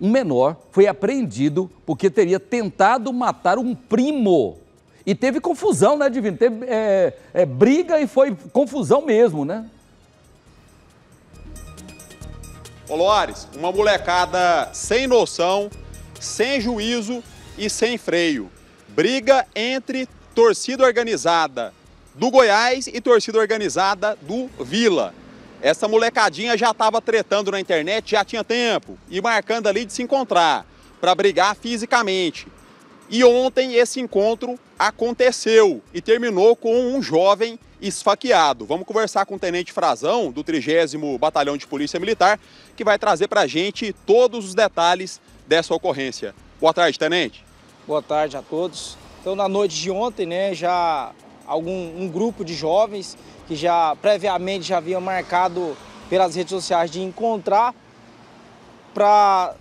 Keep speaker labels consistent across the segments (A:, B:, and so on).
A: um menor foi apreendido porque teria tentado matar um primo. E teve confusão, né, Divino? Teve é, é, briga e foi confusão mesmo, né?
B: Ô Loares, uma molecada sem noção, sem juízo e sem freio. Briga entre torcida organizada do Goiás e torcida organizada do Vila. Essa molecadinha já estava tretando na internet, já tinha tempo, e marcando ali de se encontrar, para brigar fisicamente. E ontem esse encontro aconteceu e terminou com um jovem esfaqueado. Vamos conversar com o Tenente Frazão, do 30 Batalhão de Polícia Militar, que vai trazer para a gente todos os
C: detalhes dessa ocorrência. Boa tarde, Tenente. Boa tarde a todos. Então, na noite de ontem, né, já algum, um grupo de jovens que já previamente já havia marcado pelas redes sociais de encontrar para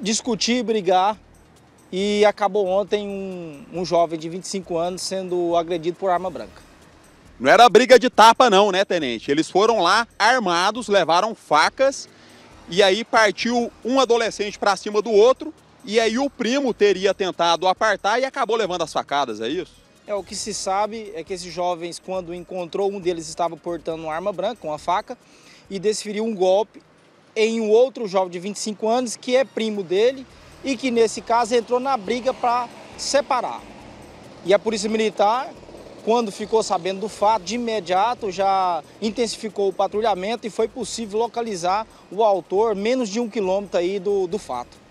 C: discutir, brigar e acabou ontem um, um, jovem de 25 anos sendo agredido por arma branca.
B: Não era briga de tapa não, né, tenente? Eles foram lá armados, levaram facas e aí partiu um adolescente para cima do outro e aí o primo teria tentado apartar e acabou levando as facadas, é isso?
C: É, o que se sabe é que esses jovens, quando encontrou, um deles estava portando uma arma branca, uma faca, e desferiu um golpe em um outro jovem de 25 anos, que é primo dele, e que nesse caso entrou na briga para separar. E a Polícia Militar, quando ficou sabendo do fato, de imediato já intensificou o patrulhamento e foi possível localizar o autor menos de um quilômetro aí do, do fato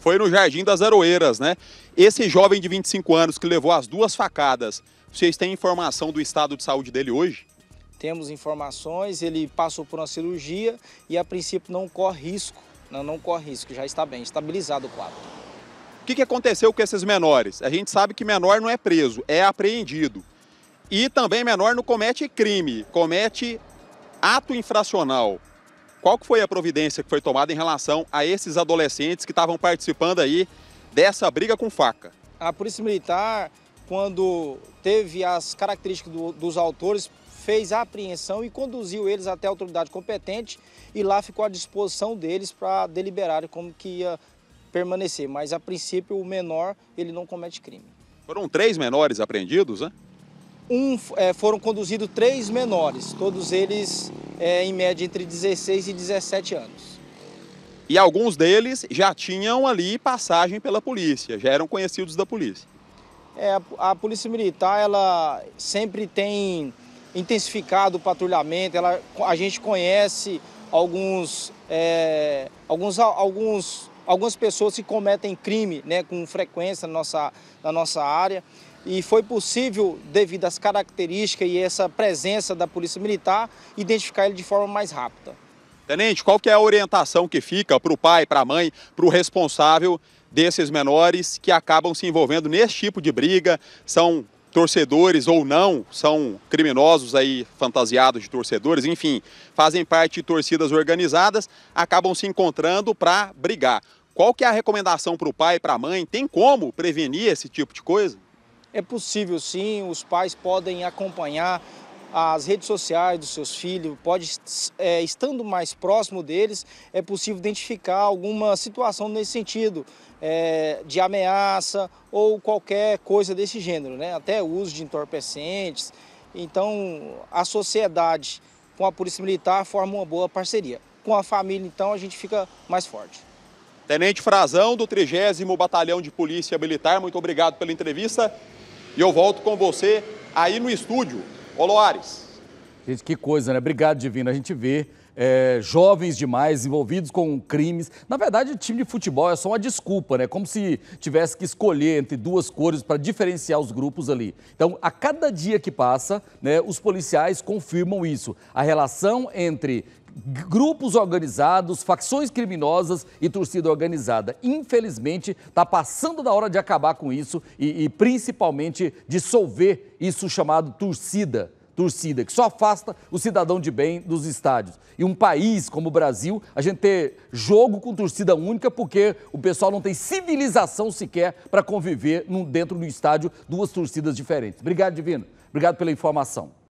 B: foi no Jardim das Aroeiras, né? Esse jovem de 25 anos que levou as duas facadas, vocês têm informação do estado de saúde dele hoje?
C: Temos informações, ele passou por uma cirurgia e a princípio não corre risco, não, não corre risco, já está bem, estabilizado o quadro.
B: O que, que aconteceu com esses menores? A gente sabe que menor não é preso, é apreendido. E também menor não comete crime, comete ato infracional. Qual que foi a providência que foi tomada em relação a esses adolescentes que estavam participando aí dessa briga com faca?
C: A Polícia Militar, quando teve as características do, dos autores, fez a apreensão e conduziu eles até a autoridade competente e lá ficou à disposição deles para deliberarem como que ia permanecer. Mas, a princípio, o menor ele não comete crime.
B: Foram três menores apreendidos, né?
C: um, é, foram conduzidos três menores, todos eles é, em média entre 16 e 17 anos. E alguns deles já
B: tinham ali passagem pela polícia, já eram conhecidos da polícia.
C: É, a, a polícia militar ela sempre tem intensificado o patrulhamento, ela, a gente conhece alguns, é, alguns, alguns algumas pessoas que cometem crime né, com frequência na nossa, na nossa área. E foi possível, devido às características e essa presença da Polícia Militar, identificar ele de forma mais rápida.
B: Tenente, qual que é a orientação que fica para o pai, para a mãe, para o responsável desses menores que acabam se envolvendo nesse tipo de briga? São torcedores ou não, são criminosos aí fantasiados de torcedores, enfim, fazem parte de torcidas organizadas, acabam se encontrando para brigar. Qual que é a recomendação para o pai e para a mãe? Tem como prevenir esse tipo de coisa?
C: É possível sim, os pais podem acompanhar as redes sociais dos seus filhos, pode, é, estando mais próximo deles, é possível identificar alguma situação nesse sentido, é, de ameaça ou qualquer coisa desse gênero, né? até uso de entorpecentes. Então, a sociedade com a Polícia Militar forma uma boa parceria. Com a família, então, a gente fica mais forte.
B: Tenente Frazão, do 30 Batalhão de Polícia Militar, muito obrigado pela entrevista. E eu volto com você aí no estúdio. Poloares.
A: Gente, que coisa, né? Obrigado, Divino. A gente vê é, jovens demais envolvidos com crimes. Na verdade, time de futebol é só uma desculpa, né? Como se tivesse que escolher entre duas cores para diferenciar os grupos ali. Então, a cada dia que passa, né, os policiais confirmam isso. A relação entre grupos organizados, facções criminosas e torcida organizada. Infelizmente, está passando da hora de acabar com isso e, e, principalmente dissolver isso chamado torcida torcida, que só afasta o cidadão de bem dos estádios. E um país como o Brasil, a gente ter jogo com torcida única porque o pessoal não tem civilização sequer para conviver num, dentro do estádio duas torcidas diferentes. Obrigado, Divino. Obrigado pela informação.